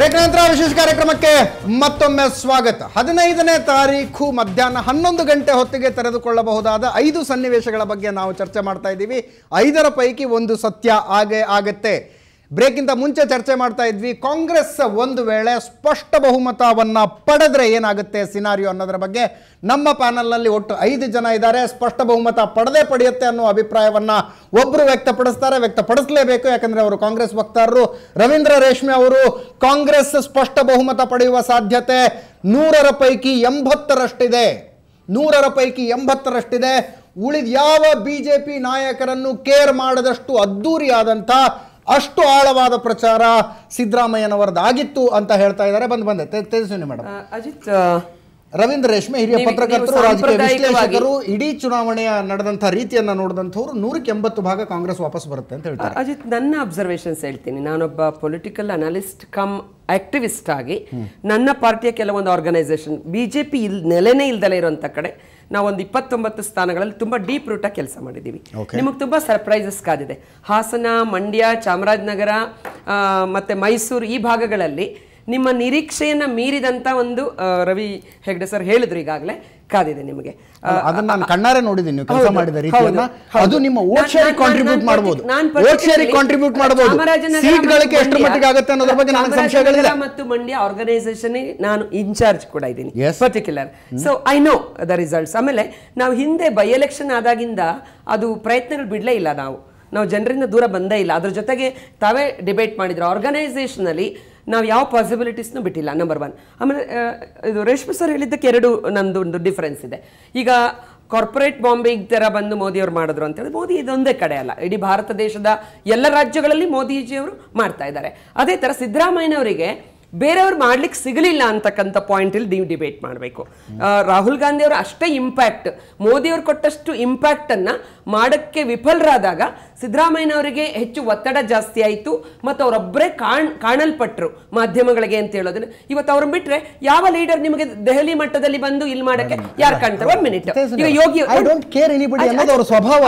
break ನಂತರ ವಿಶೇಷ ಕಾರ್ಯಕ್ರಮಕ್ಕೆ ಮತ್ತೊಮ್ಮೆ ಸ್ವಾಗತ ಹದಿನೈದನೇ ತಾರೀಕು ಮಧ್ಯಾಹ್ನ ಹನ್ನೊಂದು ಗಂಟೆ ಹೊತ್ತಿಗೆ ತೆರೆದುಕೊಳ್ಳಬಹುದಾದ ಐದು ಸನ್ನಿವೇಶಗಳ ಬಗ್ಗೆ ನಾವು ಚರ್ಚೆ ಮಾಡ್ತಾ ಇದ್ದೀವಿ ಐದರ ಪೈಕಿ ಒಂದು ಸತ್ಯ ಆಗೇ ಆಗತ್ತೆ ಬ್ರೇಕ್ಗಿಂತ ಮುಂಚೆ ಚರ್ಚೆ ಮಾಡ್ತಾ ಇದ್ವಿ ಕಾಂಗ್ರೆಸ್ ಒಂದು ವೇಳೆ ಸ್ಪಷ್ಟ ಬಹುಮತವನ್ನು ಪಡೆದ್ರೆ ಏನಾಗುತ್ತೆ ಸಿನಾರಿಯೋ ಅನ್ನೋದರ ಬಗ್ಗೆ ನಮ್ಮ ಪ್ಯಾನಲ್ನಲ್ಲಿ ಒಟ್ಟು ಐದು ಜನ ಇದ್ದಾರೆ ಸ್ಪಷ್ಟ ಬಹುಮತ ಪಡೆದೇ ಪಡೆಯುತ್ತೆ ಅನ್ನೋ ಅಭಿಪ್ರಾಯವನ್ನು ಒಬ್ಬರು ವ್ಯಕ್ತಪಡಿಸ್ತಾರೆ ವ್ಯಕ್ತಪಡಿಸಲೇಬೇಕು ಯಾಕಂದರೆ ಅವರು ಕಾಂಗ್ರೆಸ್ ವಕ್ತಾರರು ರವೀಂದ್ರ ರೇಷ್ಮೆ ಅವರು ಕಾಂಗ್ರೆಸ್ ಸ್ಪಷ್ಟ ಬಹುಮತ ಪಡೆಯುವ ಸಾಧ್ಯತೆ ನೂರರ ಪೈಕಿ ಎಂಬತ್ತರಷ್ಟಿದೆ ನೂರರ ಪೈಕಿ ಎಂಬತ್ತರಷ್ಟಿದೆ ಉಳಿದ ಯಾವ ಬಿ ಜೆ ಪಿ ನಾಯಕರನ್ನು ಕೇರ್ ಮಾಡದಷ್ಟು ಅದ್ದೂರಿಯಾದಂಥ ಅಷ್ಟು ಆಳವಾದ ಪ್ರಚಾರ ಸಿದ್ದರಾಮಯ್ಯನವರದ್ದಾಗಿತ್ತು ಅಂತ ಹೇಳ್ತಾ ಇದ್ದಾರೆ ಬಂದು ಬಂದೆ ತೇಜಸ್ವಿನಿ ಮೇಡಮ್ ಅಜಿತ್ ರವೀಂದ್ರ ರೇಷ್ಮೆ ಹಿರಿಯ ಪತ್ರಕರ್ತರು ರಾಜಕೀಯ ವಿಶ್ಲೇಷಕರು ಇಡೀ ಚುನಾವಣೆಯ ನಡೆದಂಥ ರೀತಿಯನ್ನ ನೋಡಿದಂಥವ್ರು ನೂರಕ್ಕೆ ಎಂಬತ್ತು ಭಾಗ ಕಾಂಗ್ರೆಸ್ ವಾಪಸ್ ಬರುತ್ತೆ ಅಂತ ಹೇಳ್ತಾರೆ ಅಜಿತ್ ನನ್ನ ಅಬ್ಸರ್ವೇಷನ್ಸ್ ಹೇಳ್ತೀನಿ ನಾನೊಬ್ಬ ಪೊಲಿಟಿಕಲ್ ಅನಾಲಿಸ್ಟ್ ಕಮ್ ಆಕ್ಟಿವಿಸ್ಟ್ ಆಗಿ ನನ್ನ ಪಾರ್ಟಿಯ ಕೆಲವೊಂದು ಆರ್ಗನೈಸೇಷನ್ ಬಿ ಜೆ ಪಿ ಇಲ್ಲಿ ನೆಲೆನೇ ಇಲ್ದಲೇ ಇರುವಂಥ ಕಡೆ ನಾವೊಂದು ಇಪ್ಪತ್ತೊಂಬತ್ತು ಸ್ಥಾನಗಳಲ್ಲಿ ತುಂಬ ಡೀಪ್ ರೂಟಾಗಿ ಕೆಲಸ ಮಾಡಿದ್ದೀವಿ ನಿಮಗೆ ತುಂಬ ಸರ್ಪ್ರೈಸಸ್ ಕಾದಿದೆ ಹಾಸನ ಮಂಡ್ಯ ಚಾಮರಾಜನಗರ ಮತ್ತು ಮೈಸೂರು ಈ ಭಾಗಗಳಲ್ಲಿ ನಿಮ್ಮ ನಿರೀಕ್ಷೆಯನ್ನು ಮೀರಿದಂತ ಒಂದು ರವಿ ಹೆಗ್ಡೆ ಸರ್ ಹೇಳಿದ್ರು ಈಗಾಗಲೇ ಕಾದಿದೆ ನಿಮಗೆ ಅದನ್ನ ನಾನು ಕಣ್ಣಾರೆ ನೋಡಿದ್ದೀನಿ ನೀವು ಕೆಲಸ ಮಾಡಿದ ರೀತಿಯನ್ನ ಅದು ನಿಮ್ಮ ವೋಟ್ ಶೇರ್ ಕಾಂಟ್ರಿಬ್ಯೂಟ್ ಮಾಡಬಹುದು ವೋಟ್ ಶೇರ್ ಕಾಂಟ್ರಿಬ್ಯೂಟ್ ಮಾಡಬಹುದು ಸೀಟ್ ಗಳಕ್ಕೆ ಎಷ್ಟು ಮಟ್ಟಿಗೆ ಆಗುತ್ತೆ ಅನ್ನೋದರ ಬಗ್ಗೆ ನನಗೆ ಸಂಶಯಗಳಿಲ್ಲ ಮತ್ತು ಮಂಡ್ಯ ಆರ್ಗನೈಸೇಷನ್ ನಾನು ಇನ್ಚಾರ್ಜ್ ಕೂಡ ಇದ್ದೀನಿ particular so I know the results ಆಮೇಲೆ ನಾವು ಹಿಂದೆ ಬೈ ಎಲೆಕ್ಷನ್ ಆದಾಗಿಂದ ಅದು ಪ್ರಯತ್ನಗಳು ಬಿಡಲೇ ಇಲ್ಲ ನಾವು ನಾವು ಜನರಿಂದ ದೂರ ಬಂದೇ ಇಲ್ಲ ಅದರ ಜೊತೆಗೆ ತಾವೇ ಡಿಬೇಟ್ ಮಾಡಿದ್ರು ಅಲ್ಲಿ ನಾವು ಯಾವ ಪಾಸಿಬಿಲಿಟೀಸ್ನೂ ಬಿಟ್ಟಿಲ್ಲ ನಂಬರ್ ಒನ್ ಆಮೇಲೆ ಇದು ರೇಷ್ಮೆ ಸರ್ ಹೇಳಿದ್ದಕ್ಕೆ ಎರಡು ನಂದು ಒಂದು ಡಿಫ್ರೆನ್ಸ್ ಇದೆ ಈಗ ಕಾರ್ಪೊರೇಟ್ ಬಾಂಬೆ ಈ ಥರ ಬಂದು ಮೋದಿಯವರು ಮಾಡಿದ್ರು ಹೇಳಿದ್ರೆ ಮೋದಿ ಇದೊಂದೇ ಕಡೆ ಅಲ್ಲ ಇಡೀ ಭಾರತ ದೇಶದ ಎಲ್ಲ ರಾಜ್ಯಗಳಲ್ಲಿ ಮೋದಿಜಿಯವರು ಮಾಡ್ತಾ ಇದ್ದಾರೆ ಅದೇ ಥರ ಸಿದ್ದರಾಮಯ್ಯನವರಿಗೆ ಬೇರೆಯವ್ರು ಮಾಡ್ಲಿಕ್ಕೆ ಸಿಗಲಿಲ್ಲ ಅಂತಕ್ಕಂಥ ಪಾಯಿಂಟಲ್ಲಿ ನೀವು ಡಿಬೇಟ್ ಮಾಡಬೇಕು ರಾಹುಲ್ ಗಾಂಧಿಯವರು ಅಷ್ಟೇ ಇಂಪ್ಯಾಕ್ಟ್ ಮೋದಿಯವರು ಕೊಟ್ಟಷ್ಟು ಇಂಪ್ಯಾಕ್ಟನ್ನು ಮಾಡೋಕ್ಕೆ ವಿಫಲರಾದಾಗ ಸಿದ್ದರಾಮಯ್ಯನವರಿಗೆ ಹೆಚ್ಚು ಒತ್ತಡ ಜಾಸ್ತಿ ಆಯಿತು ಮತ್ತು ಅವರೊಬ್ಬರೇ ಕಾಣ್ ಕಾಣಲ್ಪಟ್ಟರು ಮಾಧ್ಯಮಗಳಿಗೆ ಅಂತ ಹೇಳೋದನ್ನ ಇವತ್ತು ಅವ್ರನ್ನ ಬಿಟ್ರೆ ಯಾವ ಲೀಡರ್ ನಿಮಗೆ ದೆಹಲಿ ಮಟ್ಟದಲ್ಲಿ ಬಂದು ಇಲ್ಲಿ ಮಾಡಕ್ಕೆ ಯಾರು ಕಾಣ್ತಾರೆ ಒನ್ ಮಿನಿಟ್ ಈಗ ಯೋಗಿ ಸ್ವಭಾವ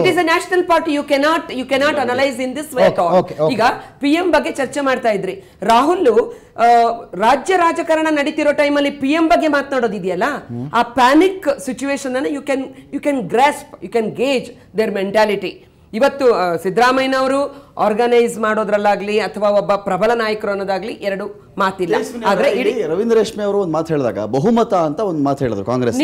it is national party you cannot you cannot analyse in this ಈಗ ಪಿ ಬಗ್ಗೆ ಚರ್ಚೆ ಮಾಡ್ತಾ ಇದ್ರಿ ರಾಹುಲ್ ರಾಜ್ಯ ರಾಜಕಾರಣ ನಡೀತಿರೋ ಟೈಮಲ್ಲಿ ಪಿ ಎಂ ಬಗ್ಗೆ ಮಾತನಾಡೋದಿದೆಯಲ್ಲ ಆ ಪ್ಯಾನಿಕ್ ಸಿಚುವೇಶನ್ ಅನ್ನು you can you can grasp you can gauge their mentality ಇವತ್ತು ಸಿದ್ದರಾಮಯ್ಯನವರು ಆರ್ಗನೈಸ್ ಮಾಡೋದ್ರಲ್ಲಾಗ್ಲಿ ಅಥವಾ ಒಬ್ಬ ಪ್ರಬಲ ನಾಯಕರು ಅನ್ನೋದಾಗ್ಲಿ ಎರಡು ಮಾತಿಲ್ಲ ಆದ್ರೆ ಇಡೀ ರವೀಂದ್ರ ರೇಷ್ಮೆ ಅವರು ಒಂದು ಮಾತು ಹೇಳಿದಾಗ ಬಹುಮತ ಅಂತ ಒಂದು ಮಾತು ಹೇಳಿದ್ರು ಕಾಂಗ್ರೆಸ್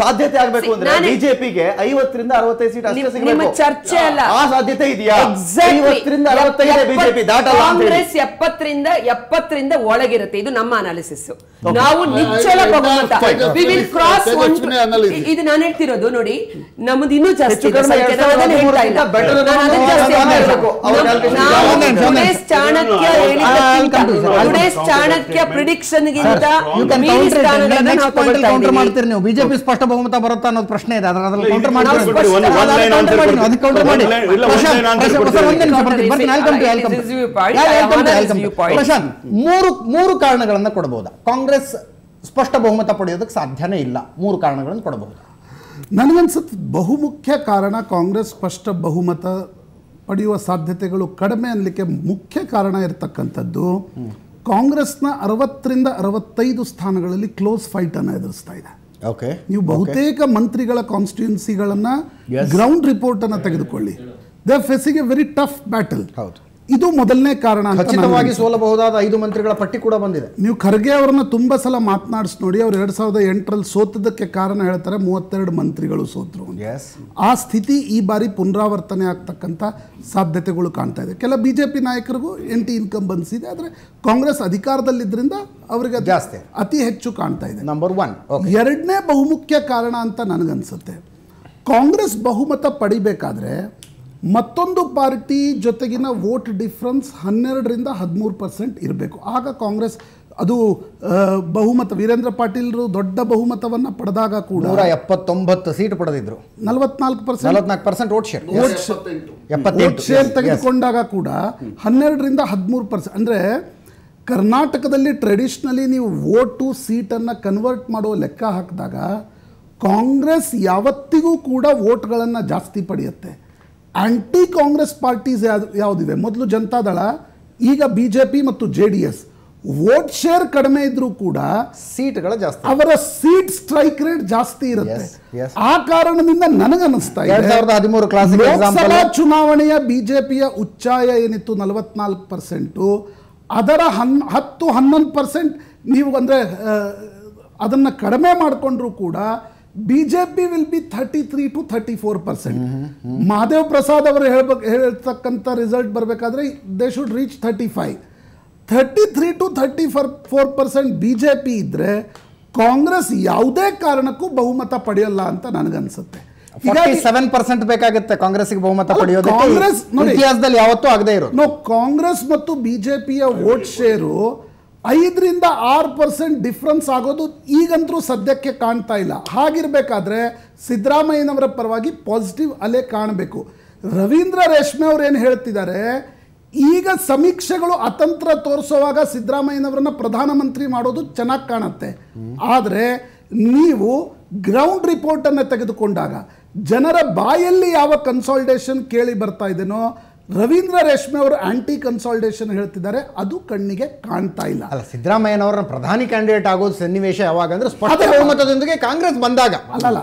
ಸಾಧ್ಯತೆ ಆಗಬೇಕು ಅಂದ್ರೆ ಬಿಜೆಪಿಗೆ ಐವತ್ತರಿಂದ ಅರವತ್ತೈದು ಸೀಟ್ ನಿಮ್ಮ ಚರ್ಚೆ ಅಲ್ಲ ಆ ಸಾಧ್ಯತೆ ಇದೆಯಾ ಐವತ್ತರಿಂದ ಅರವತ್ತೈದು ಬಿಜೆಪಿ ದಾಟಲ್ಲ ಕಾಂಗ್ರೆಸ್ ಎಪ್ಪತ್ತರಿಂದ ಎಪ್ಪತ್ತರಿಂದ ಒಳಗಿರುತ್ತೆ ಇದು ನಮ್ಮ ಅನಾಲಿಸಿಸ್ ನಾವು ನಿಚ್ಚಳ ಬಹುಮತ ಕ್ರಾಸ್ ಇದು ನಾನು ಹೇಳ್ತಿರೋದು ನೋಡಿ ನಮ್ದು ಇನ್ನೂ ಜಾಸ್ತಿ ಚಾಣಕ್ಯ ಗಿಂತ ಬಿಜೆಪಿ ಸ್ಪಷ್ಟ ಬಹುಮತ ಬರುತ್ತಾ ಅನ್ನೋದು ಪ್ರಶ್ನೆ ಇದೆ ಕೌಂಟರ್ ಮೂರು ಮೂರು ಕಾರಣಗಳನ್ನ ಕೊಡಬಹುದು ಕಾಂಗ್ರೆಸ್ ಸ್ಪಷ್ಟ ಬಹುಮತ ಪಡೆಯೋದಕ್ಕೆ ಸಾಧ್ಯನೇ ಇಲ್ಲ ಮೂರು ಕಾರಣಗಳನ್ನು ಕೊಡಬಹುದು ನನಗನ್ಸುತ್ತೆ ಬಹುಮುಖ್ಯ ಕಾರಣ ಕಾಂಗ್ರೆಸ್ ಸ್ಪಷ್ಟ ಬಹುಮತ ಪಡೆಯುವ ಸಾಧ್ಯತೆಗಳು ಕಡಿಮೆ ಅನ್ನಲಿಕ್ಕೆ ಮುಖ್ಯ ಕಾರಣ ಇರತಕ್ಕಂಥದ್ದು ಕಾಂಗ್ರೆಸ್ನ ಅರವತ್ತರಿಂದ ಅರವತ್ತೈದು ಸ್ಥಾನಗಳಲ್ಲಿ ಕ್ಲೋಸ್ ಫೈಟ್ ಅನ್ನು ಎದುರಿಸ್ತಾ ಇದೆ ಓಕೆ ನೀವು ಬಹುತೇಕ ಮಂತ್ರಿಗಳ ಕಾನ್ಸ್ಟಿಟ್ಯೂನ್ಸಿಗಳನ್ನು ಗ್ರೌಂಡ್ ರಿಪೋರ್ಟನ್ನು ತೆಗೆದುಕೊಳ್ಳಿ they facing a very tough battle ಹೌದು ಇದು ಮೊದಲನೇ ಕಾರಣ ಖಚಿತವಾಗಿ ಸೋಲಬಹುದಾದ ಐದು ಮಂತ್ರಿಗಳ ಪಟ್ಟಿ ಕೂಡ ಬಂದಿದೆ ನೀವು ಖರ್ಗೆ ಅವರನ್ನ ತುಂಬಾ ಸಲ ಮಾತನಾಡಿಸ್ ನೋಡಿ ಅವ್ರು ಎರಡ್ ಸಾವಿರದ ಎಂಟರಲ್ಲಿ ಸೋತದಕ್ಕೆ ಕಾರಣ ಹೇಳ್ತಾರೆ ಮೂವತ್ತೆರಡು ಮಂತ್ರಿಗಳು ಸೋತರು ಆ ಸ್ಥಿತಿ ಈ ಬಾರಿ ಪುನರಾವರ್ತನೆ ಆಗ್ತಕ್ಕಂಥ ಸಾಧ್ಯತೆಗಳು ಕಾಣ್ತಾ ಇದೆ ಕೆಲ ಬಿ ಜೆ ಪಿ ನಾಯಕರಿಗೂ ಎಂಟಿ ಇನ್ಕಮ್ ಬಂದಿದೆ ಆದರೆ ಕಾಂಗ್ರೆಸ್ ಅಧಿಕಾರದಲ್ಲಿದ್ದರಿಂದ ಅವರಿಗೆ ಜಾಸ್ತಿ ಅತಿ ಹೆಚ್ಚು ಕಾಣ್ತಾ ಇದೆ ನಂಬರ್ ಒನ್ ಎರಡನೇ ಬಹುಮುಖ್ಯ ಕಾರಣ ಅಂತ ನನಗನ್ಸುತ್ತೆ ಕಾಂಗ್ರೆಸ್ ಬಹುಮತ ಪಡಿಬೇಕಾದ್ರೆ ಮತ್ತೊಂದು ಪಾರ್ಟಿ ಜೊತೆಗಿನ ವೋಟ್ ಡಿಫ್ರೆನ್ಸ್ ಹನ್ನೆರಡರಿಂದ ಹದಿಮೂರು ಪರ್ಸೆಂಟ್ ಇರಬೇಕು ಆಗ ಕಾಂಗ್ರೆಸ್ ಅದು ಬಹುಮತ ವೀರೇಂದ್ರ ಪಾಟೀಲ್ರು ದೊಡ್ಡ ಬಹುಮತವನ್ನು ಪಡೆದಾಗ ಕೂಡ ಎಪ್ಪತ್ತೊಂಬತ್ತು ಸೀಟ್ ಪಡೆದಿದ್ರು percent percent vote share vote share ತೆಗೆದುಕೊಂಡಾಗ ಕೂಡ ಹನ್ನೆರಡರಿಂದ ಹದಿಮೂರು ಪರ್ಸೆಂಟ್ ಅಂದರೆ ಕರ್ನಾಟಕದಲ್ಲಿ ಟ್ರೆಡಿಷ್ನಲಿ ನೀವು ವೋಟು ಸೀಟನ್ನು ಕನ್ವರ್ಟ್ ಮಾಡೋ ಲೆಕ್ಕ ಹಾಕಿದಾಗ ಕಾಂಗ್ರೆಸ್ ಯಾವತ್ತಿಗೂ ಕೂಡ ವೋಟ್ಗಳನ್ನು ಜಾಸ್ತಿ ಪಡೆಯುತ್ತೆ ಆ್ಯಂಟಿ ಕಾಂಗ್ರೆಸ್ ಪಾರ್ಟೀಸ್ ಯಾವ್ದು ಯಾವುದಿವೆ ಮೊದಲು ಜನತಾದಳ ಈಗ ಬಿ ಜೆ ಪಿ ಮತ್ತು J D S vote share ಕಡಿಮೆ ಇದ್ರೂ ಕೂಡ ಸೀಟ್ಗಳು ಜಾಸ್ತಿ ಅವರ ಸೀಟ್ ಸ್ಟ್ರೈಕ್ ರೇಟ್ ಜಾಸ್ತಿ ಇರುತ್ತೆ ಆ ಕಾರಣದಿಂದ ನನಗನ್ನಿಸ್ತಾ ಇದೆ ಲೋಕಸಭಾ ಚುನಾವಣೆಯ ಬಿಜೆಪಿಯ ಉಚ್ಚಾಯ ಏನಿತ್ತು ನಲವತ್ನಾಲ್ಕು ಪರ್ಸೆಂಟು ಅದರ ಹನ್ ಹತ್ತು ಹನ್ನೊಂದು ಪರ್ಸೆಂಟ್ ನೀವು ಅಂದರೆ ಅದನ್ನು ಕಡಿಮೆ ಮಾಡಿಕೊಂಡ್ರೂ ಕೂಡ BJP will be thirty three to thirty four percent Mahadev Prasad ಅವರು ಹೇಳ್ಬೇಕು ಹೇಳ್ತಕ್ಕಂಥ ರಿಸಲ್ಟ್ ಬರಬೇಕಾದ್ರೆ they should reach thirty five thirty three to thirty four four percent B J P ಇದ್ರೆ ಕಾಂಗ್ರೆಸ್ ಯಾವುದೇ ಕಾರಣಕ್ಕೂ ಬಹುಮತ ಪಡೆಯಲ್ಲ ಅಂತ ನನಗನ್ಸುತ್ತೆ ಸೆವೆನ್ ಪರ್ಸೆಂಟ್ ಬೇಕಾಗುತ್ತೆ ಕಾಂಗ್ರೆಸ್ಗೆ ಬಹುಮತ ಪಡೆಯೋದು ಕಾಂಗ್ರೆಸ್ ಇತಿಹಾಸದಲ್ಲಿ ಯಾವತ್ತೂ ಆಗದೆ ಇರೋದು ನೋ ಕಾಂಗ್ರೆಸ್ ಮತ್ತು ಬಿಜೆಪಿಯ ವೋಟ್ ಶೇರು ಐದರಿಂದ ಆರು ಪರ್ಸೆಂಟ್ ಡಿಫ್ರೆನ್ಸ್ ಆಗೋದು ಈಗಂತರೂ ಸದ್ಯಕ್ಕೆ ಕಾಣ್ತಾ ಇಲ್ಲ ಹಾಗಿರಬೇಕಾದ್ರೆ ಸಿದ್ದರಾಮಯ್ಯನವರ ಪರವಾಗಿ ಪಾಸಿಟಿವ್ ಅಲೆ ಕಾಣಬೇಕು ರವೀಂದ್ರ ರೇಷ್ಮೆ ಅವರು ಏನು ಹೇಳ್ತಿದ್ದಾರೆ ಈಗ ಸಮೀಕ್ಷೆಗಳು ಅತಂತ್ರ ತೋರಿಸುವಾಗ ಸಿದ್ದರಾಮಯ್ಯನವರನ್ನ ಪ್ರಧಾನಮಂತ್ರಿ ಮಾಡೋದು ಚೆನ್ನಾಗಿ ಕಾಣುತ್ತೆ ಆದರೆ ನೀವು ಗ್ರೌಂಡ್ ರಿಪೋರ್ಟನ್ನು ತೆಗೆದುಕೊಂಡಾಗ ಜನರ ಬಾಯಲ್ಲಿ ಯಾವ ಕನ್ಸಲ್ಟೇಷನ್ ಕೇಳಿ ಬರ್ತಾ ಇದೇನೋ ರವೀಂದ್ರ ರೇಷ್ಮೆ ಅವರು ಆಂಟಿ ಕನ್ಸಾಲ್ಟೇಷನ್ ಹೇಳ್ತಿದ್ದಾರೆ ಅದು ಕಣ್ಣಿಗೆ ಕಾಣ್ತಾ ಇಲ್ಲ ಅಲ್ಲ ಸಿದ್ದರಾಮಯ್ಯನವರ ಪ್ರಧಾನಿ ಕ್ಯಾಂಡಿಡೇಟ್ ಆಗೋದು ಸನ್ನಿವೇಶ ಯಾವಾಗ ಅಂದ್ರೆ ಸ್ಪಷ್ಟ ಬಹುಮತದೊಂದಿಗೆ ಕಾಂಗ್ರೆಸ್ ಬಂದಾಗ ಅಲ್ಲ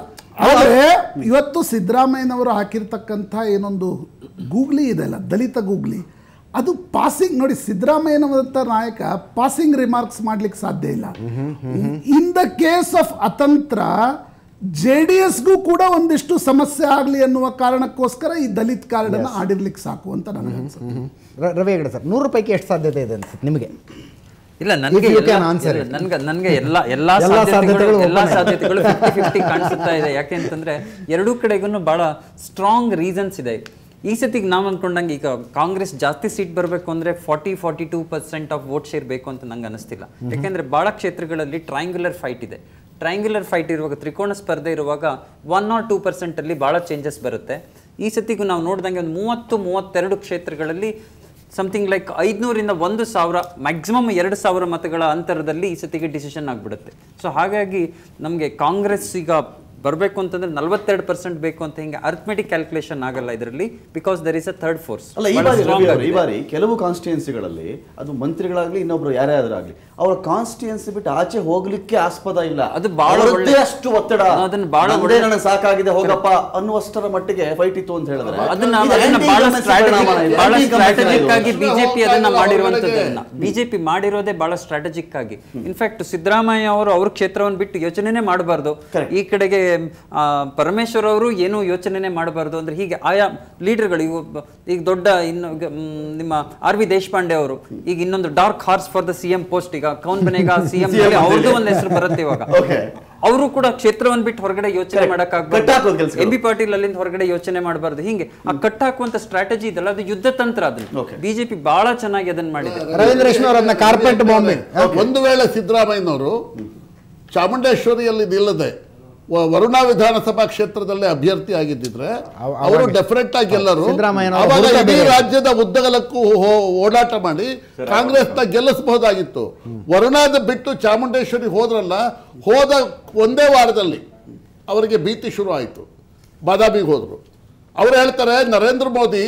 ಆದರೆ ಇವತ್ತು ಸಿದ್ದರಾಮಯ್ಯನವರು ಹಾಕಿರ್ತಕ್ಕಂಥ ಏನೊಂದು ಗೂಗ್ಲಿ ಇದೆ ಅಲ್ಲ ದಲಿತ ಗೂಗ್ಲಿ ಅದು ಪಾಸಿಂಗ್ ನೋಡಿ ಸಿದ್ದರಾಮಯ್ಯನವರಂಥ ನಾಯಕ ಪಾಸಿಂಗ್ ರಿಮಾರ್ಕ್ಸ್ ಮಾಡ್ಲಿಕ್ಕೆ ಸಾಧ್ಯ ಇಲ್ಲ ಇನ್ ದ ಕೇಸ್ ಆಫ್ ಅತಂತ್ರ ಜೆ ಡಿ ಎಸ್ಗೂ ಕೂಡ ಒಂದಿಷ್ಟು ಸಮಸ್ಯೆ ಆಗಲಿ ಅನ್ನುವ ಕಾರಣಕ್ಕೋಸ್ಕರ ಈ ದಲಿತ್ ಕಾರ್ಡನ್ನ ಆಡಿರ್ಲಿಕ್ಕೆ ಸಾಕು ಅಂತ ನನಗೆ ಅನ್ಸುತ್ತೆ ರವಿ ಹೇಗಡೆ ಸರ್ ನೂರು ರೂಪಾಯಿಗೆ ಎಷ್ಟು ಸಾಧ್ಯತೆ ಇದೆ ಅನ್ಸುತ್ತೆ ನಿಮಗೆ ಇಲ್ಲ ನನಗೆ ನನ್ಗೆ ನನಗೆ ಎಲ್ಲ ಎಲ್ಲ ಸಾಧ್ಯತೆಗಳು ಎಲ್ಲ ಸಾಧ್ಯತೆಗಳು ಫಿಫ್ಟಿ ಕಾಣಿಸುತ್ತಾ ಇದೆ ಯಾಕೆ ಅಂತಂದ್ರೆ ಎರಡೂ ಕಡೆಗೂ ಬಹಳ ಸ್ಟ್ರಾಂಗ್ ರೀಸನ್ಸ್ ಇದೆ ಈ ಸತಿಗೆ ನಾವು ಅನ್ಕೊಂಡಂಗೆ ಈಗ ಕಾಂಗ್ರೆಸ್ ಜಾಸ್ತಿ ಸೀಟ್ ಬರಬೇಕು ಅಂದ್ರೆ forty forty two percent of vote share ಬೇಕು ಅಂತ ನಂಗೆ ಅನಿಸ್ತಿಲ್ಲ ಯಾಕೆಂದ್ರೆ ಭಾಳ ಕ್ಷೇತ್ರಗಳಲ್ಲಿ ಟ್ರಯಾಂಗ್ಯುಲರ್ ಫೈಟ್ ಇದೆ ಟ್ರಯಾಂಗ್ಯುಲರ್ ಫೈಟ್ ಇರುವಾಗ ತ್ರಿಕೋಣ ಸ್ಪರ್ಧೆ ಇರುವಾಗ ಒನ್ ಆರ್ ಟೂ ಪರ್ಸೆಂಟಲ್ಲಿ ಭಾಳ ಚೇಂಜಸ್ ಬರುತ್ತೆ ಈ ಸತಿಗೂ ನಾವು ನೋಡಿದಂಗೆ ಒಂದು ಮೂವತ್ತು ಮೂವತ್ತೆರಡು ಕ್ಷೇತ್ರಗಳಲ್ಲಿ ಸಮಥಿಂಗ್ ಲೈಕ್ ಐದುನೂರಿಂದ ಒಂದು ಸಾವಿರ ಮ್ಯಾಕ್ಸಿಮಮ್ ಎರಡು ಸಾವಿರ ಮತಗಳ ಅಂತರದಲ್ಲಿ ಈ ಸತಿಗೆ ಡಿಸಿಷನ್ ಆಗಿಬಿಡುತ್ತೆ ಸೊ ಹಾಗಾಗಿ ನಮಗೆ ಕಾಂಗ್ರೆಸ್ ಈಗ ಬರಬೇಕು ಅಂತಂದ್ರೆ ನಲ್ವತ್ತೆರಡು ಪರ್ಸೆಂಟ್ ಬೇಕು ಅಂತ ಹಿಂಗೆ ಅರ್ಥಮೆಟಿಕ್ ಕ್ಯಾಲ್ಕುಲೇಷನ್ ಆಗಲ್ಲ ಇದರಲ್ಲಿ because there is a third force ಅಲ್ಲ ಈ ಬಾರಿ ಈ ಬಾರಿ ಕೆಲವು ಕಾನ್ಸ್ಟಿಟ್ಯೂನ್ಸಿಗಳಲ್ಲಿ ಅದು ಮಂತ್ರಿಗಳಾಗಲಿ ಇನ್ನೊಬ್ರು ಯಾರೇ ಆದ್ರೂ ಆಗಲಿ ಅವರ ಕಾನ್ಸ್ಟಿಟ್ಯೂನ್ಸಿ ಬಿಟ್ಟು ಆಚೆ ಹೋಗ್ಲಿಕ್ಕೆ ಆಸ್ಪದ ಇಲ್ಲ ಅದು ಬಹಳ ಅಷ್ಟು ಒತ್ತಡ ಅದನ್ನ ಬಹಳ ಒಳ್ಳೆ ನನಗೆ ಸಾಕಾಗಿದೆ ಹೋಗಪ್ಪ ಅನ್ನುವಷ್ಟರ ಮಟ್ಟಿಗೆ ಫೈಟ್ ಇತ್ತು ಅಂತ ಹೇಳಿದ್ರೆ ಅದನ್ನ ಬಹಳ ಸ್ಟ್ರಾಟಜಿಕ್ ಬಿಜೆಪಿ ಅದನ್ನ ಮಾಡಿರುವಂತದನ್ನ ಬಿಜೆಪಿ ಮಾಡಿರೋದೇ ಬಹಳ ಸ್ಟ್ರಾಟಜಿಕ್ ಆಗಿ ಇನ್ಫ್ಯಾಕ್ಟ್ ಸಿದ್ದರಾಮಯ್ಯ ಅವರು ಅವ್ರ ಕ್ಷೇತ್ರವನ್ನು ಬಿಟ್ಟು ಯೋಚನೆನೇ ಮಾಡಬಾರ್ದು ಈ ಕಡೆಗೆ ಪರಮೇಶ್ವರ್ ಅವರು ಏನು ಯೋಚನೆ ಮಾಡಬಾರ್ದು ಅಂದರೆ ಹೀಗೆ ಆಯಾ ಲೀಡರ್ಗಳು ಇವು ಈಗ ದೊಡ್ಡ ಇನ್ನು ನಿಮ್ಮ ಆರ್ ವಿ ದೇಶಪಾಂಡೆ ಅವರು ಈಗ ಇನ್ನೊಂದು dark horse for the CM post ಈಗ ಕೌನ್ ಬನೇಗ ಸಿಎಂ ಅವ್ರದ್ದು ಒಂದು ಹೆಸರು ಬರುತ್ತೆ ಇವಾಗ ಅವರು ಕೂಡ ಕ್ಷೇತ್ರವನ್ನು ಬಿಟ್ಟು ಹೊರಗಡೆ ಯೋಚನೆ ಮಾಡಕ್ಕಾಗಬಾರ್ದು ಎಂ ಬಿ ಪಾಟೀಲ್ ಅಲ್ಲಿಂದ ಹೊರಗಡೆ ಯೋಚನೆ ಮಾಡಬಾರ್ದು ಹಿಂಗೆ ಆ ಕಟ್ ಹಾಕುವಂತ ಸ್ಟ್ರಾಟಜಿ ಇದೆಲ್ಲ ಅದು ಯುದ್ಧ ತಂತ್ರ ಅದು ಬಿಜೆಪಿ ಬಹಳ ಚೆನ್ನಾಗಿ ಅದನ್ನ ಮಾಡಿದೆ ರವೀಂದ್ರ ಅವರನ್ನ ಕಾರ್ಪೆಟ್ ಬಾಂಬೆ ಒಂದು ವೇಳೆ ಸಿದ್ದರಾಮಯ್ಯನವರು ಚಾಮುಂಡೇಶ್ವರಿಯಲ್ಲಿ ನಿಲ್ಲದೆ ವರುಣ ವಿಧಾನಸಭಾ ಕ್ಷೇತ್ರದಲ್ಲೇ ಅಭ್ಯರ್ಥಿ ಆಗಿದ್ದಿದ್ರೆ ಅವರು ಡೆಫಿನೆಟ್ ಆಗಿ ಎಲ್ಲರೂ ಅವಾಗ ಇಡೀ ರಾಜ್ಯದ ಉದ್ದಗಲಕ್ಕೂ ಓಡಾಟ ಮಾಡಿ ಕಾಂಗ್ರೆಸ್ನ ಗೆಲ್ಲಿಸಬಹುದಾಗಿತ್ತು ವರುಣಾದ ಬಿಟ್ಟು ಚಾಮುಂಡೇಶ್ವರಿ ಹೋದ್ರಲ್ಲ ಹೋದ ಒಂದೇ ವಾರದಲ್ಲಿ ಅವರಿಗೆ ಭೀತಿ ಶುರು ಆಯಿತು ಬಾದಾಬಿಗೆ ಹೋದರು ಅವ್ರು ಹೇಳ್ತಾರೆ ನರೇಂದ್ರ ಮೋದಿ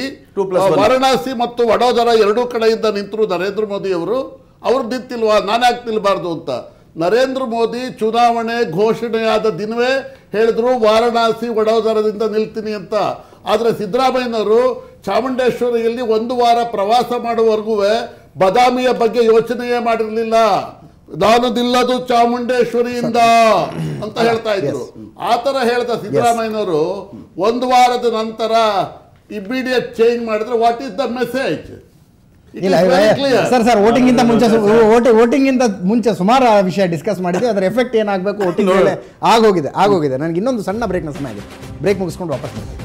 ವಾರಣಾಸಿ ಮತ್ತು ವಡೋದರ ಎರಡೂ ಕಡೆಯಿಂದ ನಿಂತರು ನರೇಂದ್ರ ಮೋದಿ ಅವರು ಅವ್ರು ನಿಂತಿಲ್ವಾ ನಾನು ಯಾಕೆ ನಿಲ್ಬಾರ್ದು ಅಂತ ನರೇಂದ್ರ ಮೋದಿ ಚುನಾವಣೆ ಘೋಷಣೆಯಾದ ದಿನವೇ ಹೇಳಿದ್ರು ವಾರಣಾಸಿ ವಡೋದರದಿಂದ ನಿಲ್ತೀನಿ ಅಂತ ಆದರೆ ಸಿದ್ದರಾಮಯ್ಯನವರು ಚಾಮುಂಡೇಶ್ವರಿಯಲ್ಲಿ ಒಂದು ವಾರ ಪ್ರವಾಸ ಮಾಡುವವರೆಗೂ ಬದಾಮಿಯ ಬಗ್ಗೆ ಯೋಚನೆಯೇ ಮಾಡಿರಲಿಲ್ಲ ನಾನು ನಿಲ್ಲದು ಚಾಮುಂಡೇಶ್ವರಿಯಿಂದ ಅಂತ ಹೇಳ್ತಾ ಇದ್ರು ಥರ ಹೇಳ್ದ ಸಿದ್ದರಾಮಯ್ಯನವರು ಒಂದು ವಾರದ ನಂತರ ಇಮ್ಮಿಡಿಯೇಟ್ ಚೇಂಜ್ ಮಾಡಿದ್ರೆ ವಾಟ್ ಈಸ್ ದ ಮೆಸೇಜ್ ಇಲ್ಲ ಸರ್ ಸರ್ ವೋಟಿಂಗ್ ಗಿಂತ ಮುಂಚೆ ವೋಟಿಂಗ್ ಗಿಂತ ಮುಂಚೆ ಸುಮಾರು ವಿಷಯ ಡಿಸ್ಕಸ್ ಮಾಡಿದ್ವಿ ಅದರ ಎಫೆಕ್ಟ್ ಏನಾಗಬೇಕು ವೋಟಿಂಗ್ ಆಗೋಗಿದೆ ಆಗೋಗಿದೆ ನನಗೆ ಇನ್ನೊಂದು ಸಣ್ಣ ಬ್ರೇಕ್ನ ಸಮಯ ಇದೆ ಬ್ರೇಕ್ ಮುಗಿಸ್ಕೊಂಡು ವಾಪಸ್ ಬರ್ತೀನಿ